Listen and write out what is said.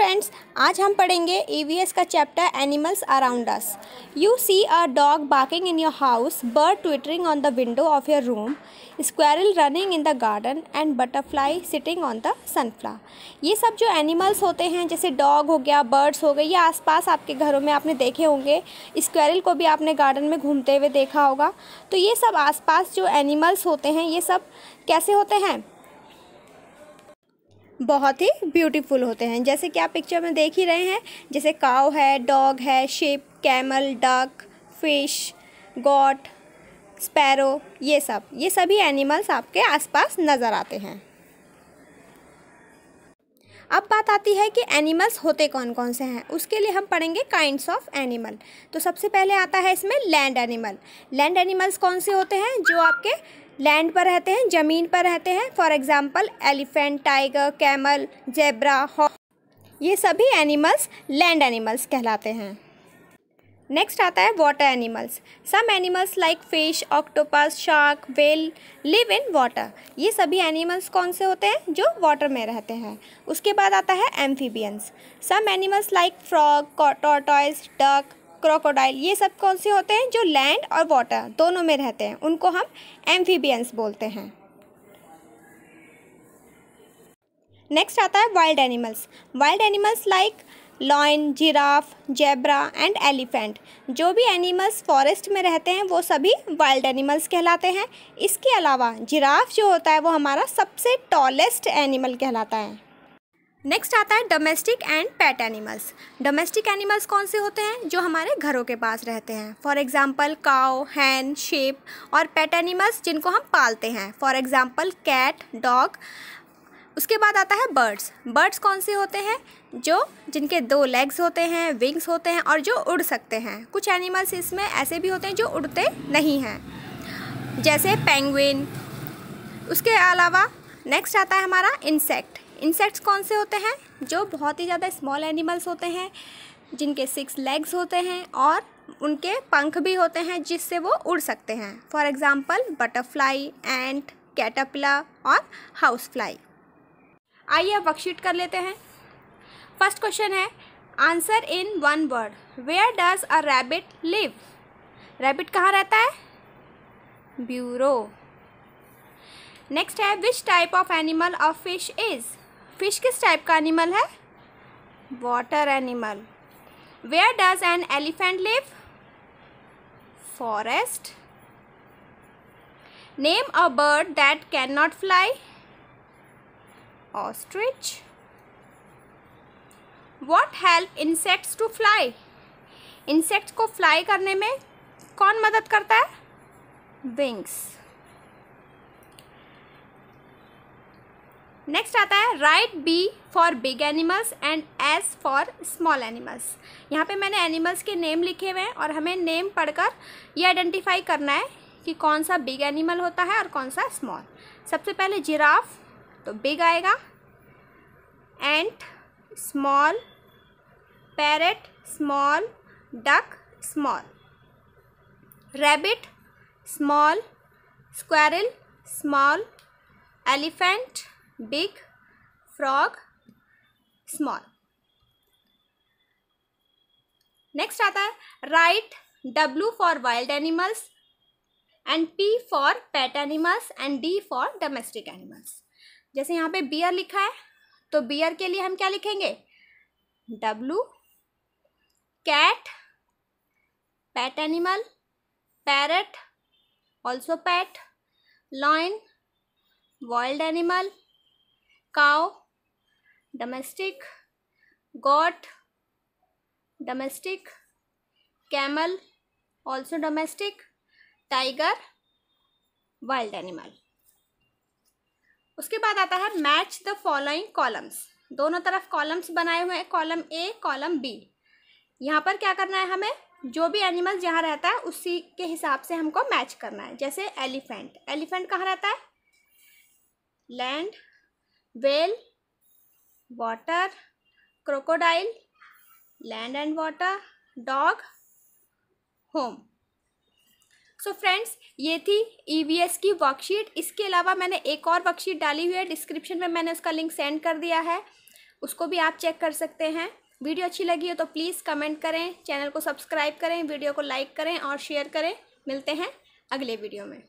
friends आज हम पढ़ेंगे ई का chapter animals around us you see a dog barking in your house bird twittering on the window of your room squirrel running in the garden and butterfly sitting on the sunflower ये सब जो animals होते हैं जैसे dog हो गया birds हो गए ये आसपास आपके घरों में आपने देखे होंगे स्क्वेरल को भी आपने गार्डन में घूमते हुए देखा होगा तो ये सब आसपास जो एनिमल्स होते हैं ये सब कैसे होते हैं बहुत ही ब्यूटीफुल होते हैं जैसे कि आप पिक्चर में देख ही रहे हैं जैसे काव है डॉग है sheep camel duck fish goat sparrow ये सब ये सभी एनिमल्स आपके आसपास नज़र आते हैं अब बात आती है कि एनिमल्स होते कौन कौन से हैं उसके लिए हम पढ़ेंगे काइंड्स ऑफ एनिमल तो सबसे पहले आता है इसमें लैंड एनिमल लैंड एनिमल्स कौन से होते हैं जो आपके लैंड पर रहते हैं ज़मीन पर रहते हैं for example elephant tiger camel zebra हॉ ये सभी एनिमल्स लैंड एनिमल्स कहलाते हैं नेक्स्ट आता है water animals some animals like fish octopus shark whale live in water ये सभी एनिमल्स कौन से होते हैं जो वाटर में रहते हैं उसके बाद आता है amphibians some animals like frog tortoise duck crocodile ये सब कौन से होते हैं जो लैंड और वाटर दोनों में रहते हैं उनको हम एम्फीबियंस बोलते हैं नेक्स्ट आता है wild animals wild animals like lion giraffe zebra and elephant जो भी एनिमल्स फॉरेस्ट में रहते हैं वो सभी वाइल्ड एनिमल्स कहलाते हैं इसके अलावा जिराफ जो होता है वो हमारा सबसे टॉलेस्ट एनिमल कहलाता है नेक्स्ट आता है domestic and pet animals domestic animals कौन से होते हैं जो हमारे घरों के पास रहते हैं for example cow hen sheep और पेट एनिमल्स जिनको हम पालते हैं फॉर एग्जाम्पल कैट डॉग उसके बाद आता है बर्ड्स बर्ड्स कौन से होते हैं जो जिनके दो लेग्स होते हैं विंग्स होते हैं और जो उड़ सकते हैं कुछ एनिमल्स इसमें ऐसे भी होते हैं जो उड़ते नहीं हैं जैसे पेंगुइन उसके अलावा नेक्स्ट आता है हमारा इंसेक्ट इंसेक्ट्स कौन से होते हैं जो बहुत ही ज़्यादा स्मॉल एनिमल्स होते हैं जिनके सिक्स लेग्स होते हैं और उनके पंख भी होते हैं जिससे वो उड़ सकते हैं for example butterfly ant caterpillar और हाउस फ्लाई आइए अब वर्कशीट कर लेते हैं फर्स्ट क्वेश्चन है answer in one word where does a rabbit live rabbit कहाँ रहता है ब्यूरो नेक्स्ट है which type of animal of fish is fish किस टाइप का एनिमल है water animal where does an elephant live forest name a bird that can not fly ostrich what help insects to fly insect को fly करने में कौन मदद करता है विंग्स नेक्स्ट आता है right B for big animals and S for small animals यहाँ पे मैंने एनिमल्स के नेम लिखे हुए हैं और हमें नेम पढ़कर ये आइडेंटिफाई करना है कि कौन सा बिग एनिमल होता है और कौन सा स्मॉल सबसे पहले जिराफ तो बिग आएगा ant small parrot small duck small rabbit small squirrel small elephant big frog small next आता है right W for wild animals and P for pet animals and D for domestic animals जैसे यहाँ पे beer लिखा है तो beer के लिए हम क्या लिखेंगे W cat pet animal parrot also pet lion wild animal cow domestic goat domestic camel also domestic tiger wild animal उसके बाद आता है मैच द फॉलोइंग कॉलम्स दोनों तरफ कॉलम्स बनाए हुए हैं कॉलम ए कॉलम बी यहाँ पर क्या करना है हमें जो भी एनिमल जहाँ रहता है उसी के हिसाब से हमको मैच करना है जैसे एलिफेंट एलिफेंट कहाँ रहता है land whale water crocodile land and water dog home so so friends ये थी ई e की वर्कशीट इसके अलावा मैंने एक और वर्कशीट डाली हुई है डिस्क्रिप्शन में मैंने उसका लिंक सेंड कर दिया है उसको भी आप चेक कर सकते हैं वीडियो अच्छी लगी हो तो प्लीज़ कमेंट करें चैनल को सब्सक्राइब करें वीडियो को लाइक करें और शेयर करें मिलते हैं अगले वीडियो में